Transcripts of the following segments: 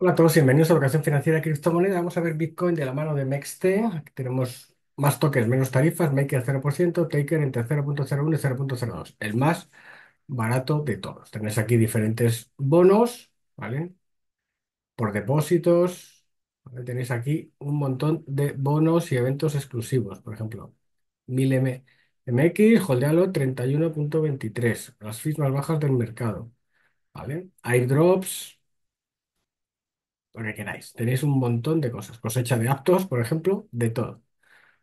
Hola a todos, bienvenidos a ocasión Financiera de Criptomoneda. Vamos a ver Bitcoin de la mano de MEXT. Aquí tenemos más toques, menos tarifas, Maker 0%, Taker entre 0.01 y 0.02, el más barato de todos. Tenéis aquí diferentes bonos, ¿vale? Por depósitos, Tenéis aquí un montón de bonos y eventos exclusivos, por ejemplo, 1000 MX, holdealo 31.23, las fees más bajas del mercado, ¿vale? Airdrops lo que queráis. Tenéis un montón de cosas. Cosecha de aptos, por ejemplo, de todo.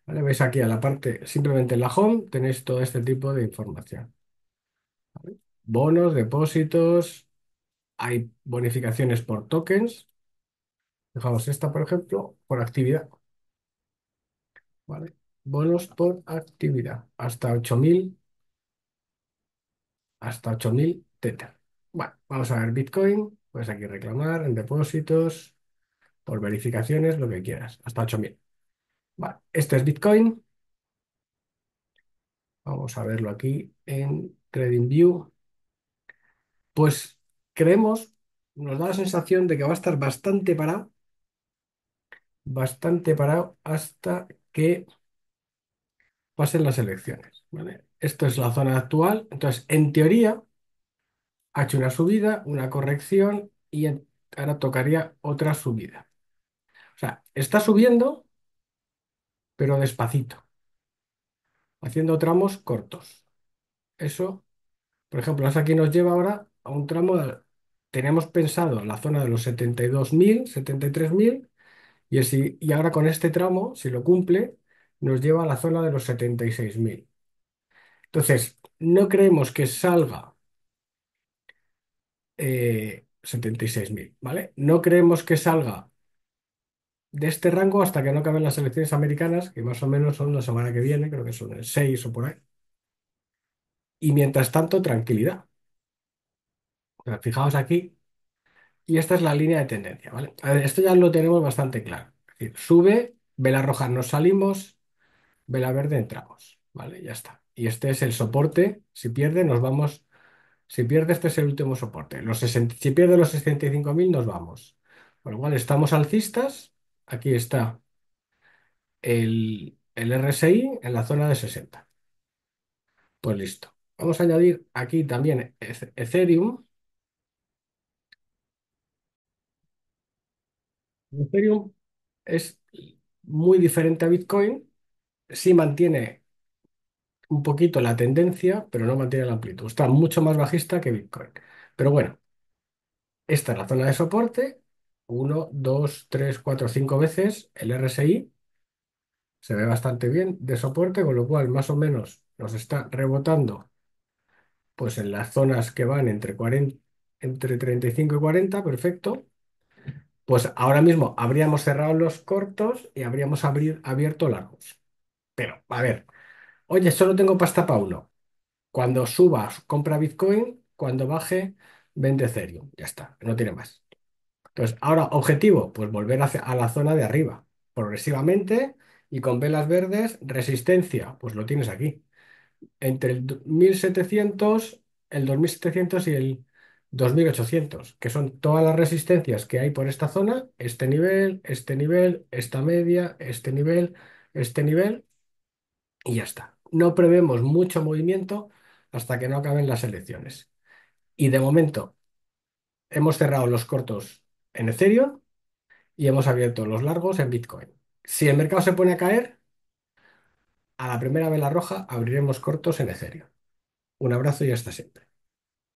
Veis aquí a la parte, simplemente en la home, tenéis todo este tipo de información. Bonos, depósitos, hay bonificaciones por tokens. Dejamos esta, por ejemplo, por actividad. Bonos por actividad, hasta 8.000, hasta 8.000 teta. Bueno, vamos a ver Bitcoin. Puedes aquí reclamar en depósitos, por verificaciones, lo que quieras, hasta 8000. Vale, este es Bitcoin. Vamos a verlo aquí en TradingView. Pues creemos, nos da la sensación de que va a estar bastante parado, bastante parado hasta que pasen las elecciones. ¿vale? Esto es la zona actual. Entonces, en teoría, ha hecho una subida, una corrección y ahora tocaría otra subida. O sea, está subiendo, pero despacito, haciendo tramos cortos. Eso, por ejemplo, hasta aquí nos lleva ahora a un tramo, tenemos pensado la zona de los 72.000, 73.000, y, y ahora con este tramo, si lo cumple, nos lleva a la zona de los 76.000. Entonces, no creemos que salga 76.000, eh, ¿vale? No creemos que salga de este rango hasta que no acaben las elecciones americanas, que más o menos son la semana que viene, creo que son el 6 o por ahí. Y mientras tanto, tranquilidad. fijaos aquí, y esta es la línea de tendencia, ¿vale? esto ya lo tenemos bastante claro. sube, vela roja nos salimos, vela verde entramos, ¿vale? Ya está. Y este es el soporte, si pierde nos vamos si pierde, este es el último soporte. Los si pierde los 65.000, nos vamos. Por lo cual, estamos alcistas. Aquí está el, el RSI en la zona de 60. Pues listo. Vamos a añadir aquí también Ethereum. Ethereum es muy diferente a Bitcoin. Sí mantiene un poquito la tendencia, pero no mantiene la amplitud. Está mucho más bajista que Bitcoin. Pero bueno, esta es la zona de soporte. 1, 2, 3, cuatro, cinco veces el RSI. Se ve bastante bien de soporte, con lo cual más o menos nos está rebotando pues en las zonas que van entre, 40, entre 35 y 40, perfecto. Pues ahora mismo habríamos cerrado los cortos y habríamos abrir, abierto largos. Pero, a ver, Oye, solo tengo pasta para uno. Cuando suba, compra Bitcoin. Cuando baje, vende Ethereum. Ya está, no tiene más. Entonces, ahora, objetivo, pues volver hacia- a la zona de arriba, progresivamente y con velas verdes, resistencia, pues lo tienes aquí. Entre el 1700, el 2700 y el 2800, que son todas las resistencias que hay por esta zona, este nivel, este nivel, esta media, este nivel, este nivel, y ya está no prevemos mucho movimiento hasta que no acaben las elecciones. Y de momento hemos cerrado los cortos en Ethereum y hemos abierto los largos en Bitcoin. Si el mercado se pone a caer, a la primera vela roja abriremos cortos en Ethereum. Un abrazo y hasta siempre.